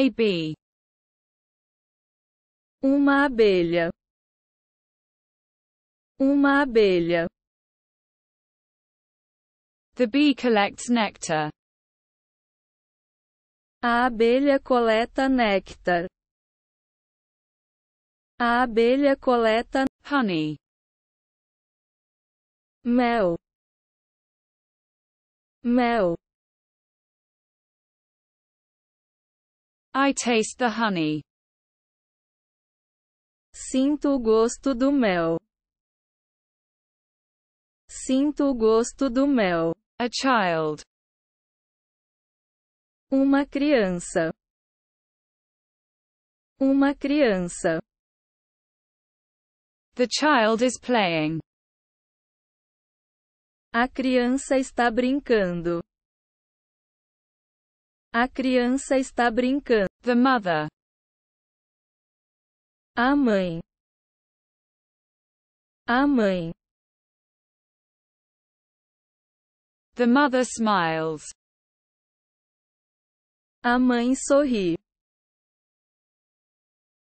A Uma abelha. Uma abelha. The bee collects nectar. A abelha coleta néctar. A abelha coleta honey. Mel. Mel. I taste the honey. Sinto o gosto do mel. Sinto o gosto do mel. A child. Uma criança. Uma criança. The child is playing. A criança está brincando. A criança está brincando. The mother. A mãe. A mãe. The mother smiles. A mãe sorri.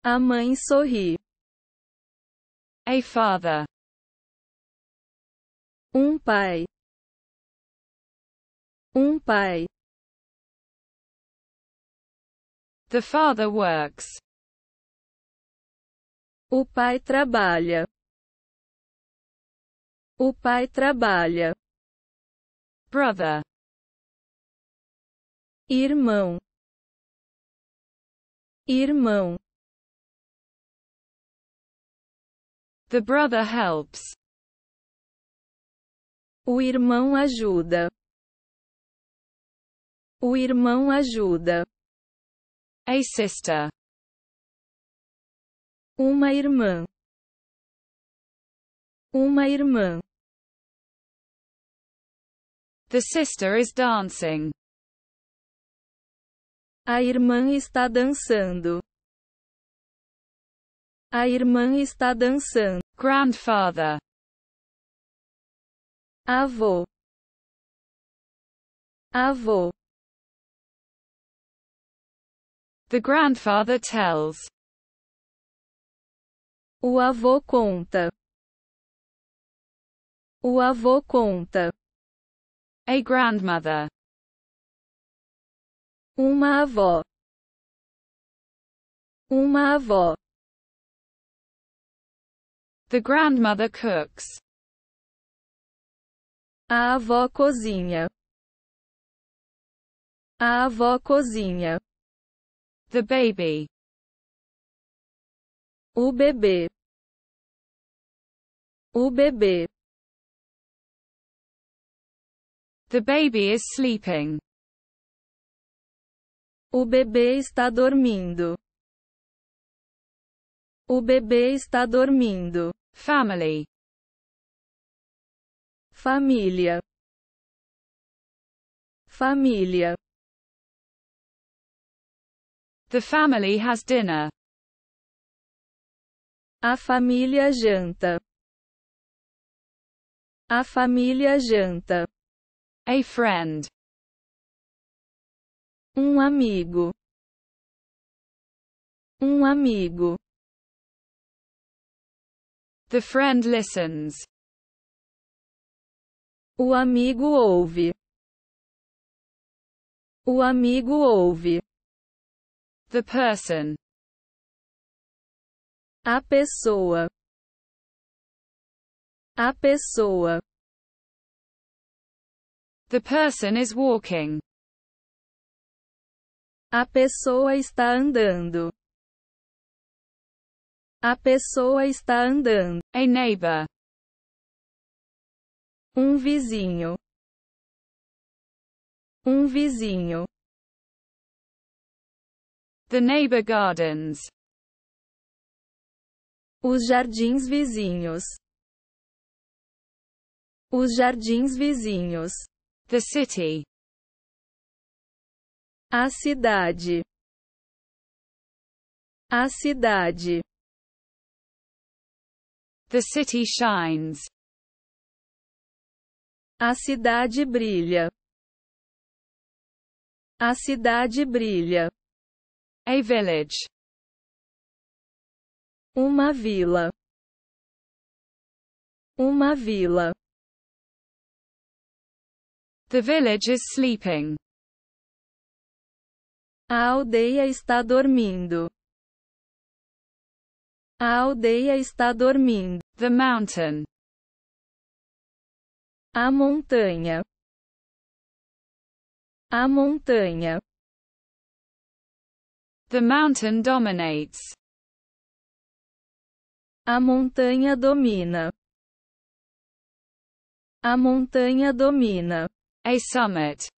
A mãe sorri. A father. Um pai. Um pai. The father works. O pai trabalha. O pai trabalha. Brother. Irmão. Irmão. The brother helps. O irmão ajuda. O irmão ajuda. A sister. Uma irmã. Uma irmã. The sister is dancing. A irmã está dançando. A irmã está dançando. Grandfather. Avô. Avô. The grandfather tells. O avô conta. O avô conta. A grandmother. Uma avó. Uma avó. The grandmother cooks. A avó cozinha. A avó cozinha. The baby. O bebê. O bebê. The baby is sleeping. O bebê está dormindo. O bebê está dormindo. Family. Família. Família. The family has dinner. A família janta. A família janta. A friend. Um amigo. Um amigo. The friend listens. O amigo ouve. O amigo ouve. The person. A pessoa. A pessoa. The person is walking. A pessoa está andando. A pessoa está andando. A neighbor. Um vizinho. Um vizinho. The neighbor gardens. Os jardins vizinhos. Os jardins vizinhos. The city. A cidade. A cidade. The city shines. A cidade brilha. A cidade brilha. A village. Uma vila. Uma vila. The village is sleeping. A aldeia está dormindo. A aldeia está dormindo. The mountain. A montanha. A montanha. The mountain dominates. A montanha domina. A montanha domina. A summit.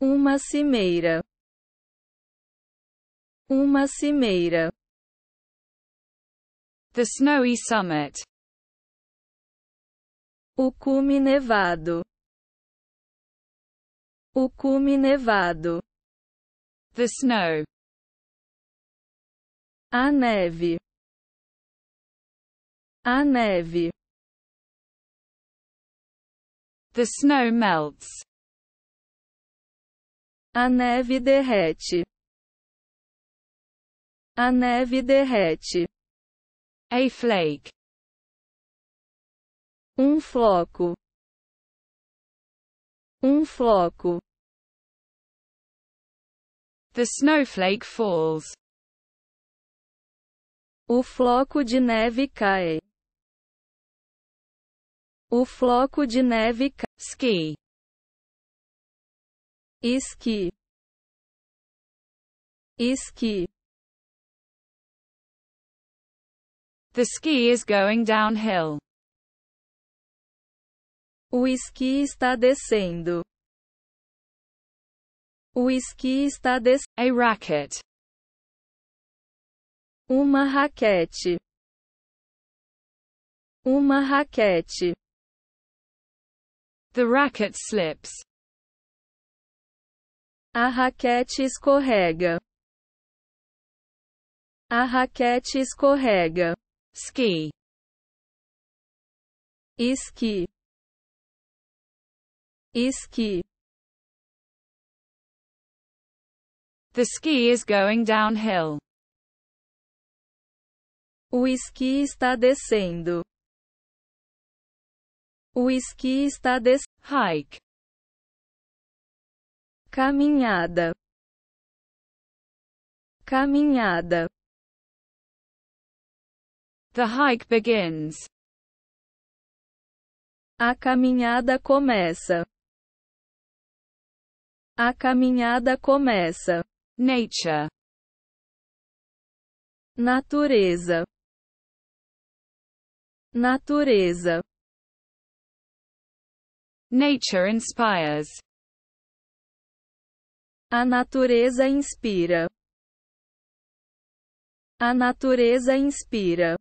Uma cimeira. Uma cimeira. The snowy summit. O cume nevado. O cume nevado. The snow. A neve. A neve. The snow melts. A neve derrete. A neve derrete. A flake. Um floco. Um floco. The snowflake falls. O floco de neve cai. O floco de neve cai. Ski. Esqui. Esqui. The ski is going downhill. O esqui está descendo. O esqui está des... A racket. Uma raquete. Uma raquete. The racket slips. A raquete escorrega. A raquete escorrega. Ski. Esqui. Esqui. The ski is going downhill. O esqui está descendo. O esqui está des... Hike. Caminhada. Caminhada. The hike begins. A caminhada começa. A caminhada começa. Nature. Natureza. Natureza. Nature inspires. A natureza inspira. A natureza inspira.